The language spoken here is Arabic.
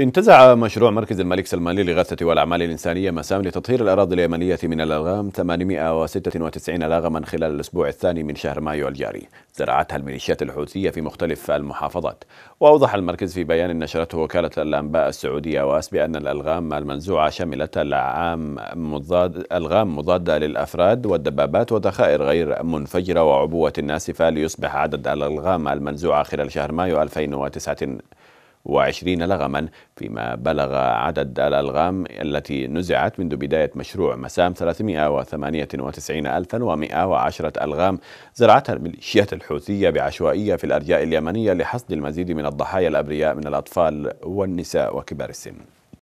انتزع مشروع مركز الملك سلمان للإغاثة والأعمال الإنسانية مسام لتطهير الأراضي اليمنية من الألغام 896 لاغما خلال الأسبوع الثاني من شهر مايو الجاري زرعتها الميليشيات الحوثية في مختلف المحافظات وأوضح المركز في بيان نشرته وكالة الأنباء السعودية واس بأن الألغام المنزوعة شملت العام مضاد ألغام مضادة للأفراد والدبابات وذخائر غير منفجرة وعبوة ناسفة ليصبح عدد الألغام المنزوعة خلال شهر مايو 2009 وعشرين لغما فيما بلغ عدد الألغام التي نزعت منذ بداية مشروع مسام 398110 ألغام زرعتها الميليشيات الحوثية بعشوائية في الأرجاء اليمنية لحصد المزيد من الضحايا الأبرياء من الأطفال والنساء وكبار السن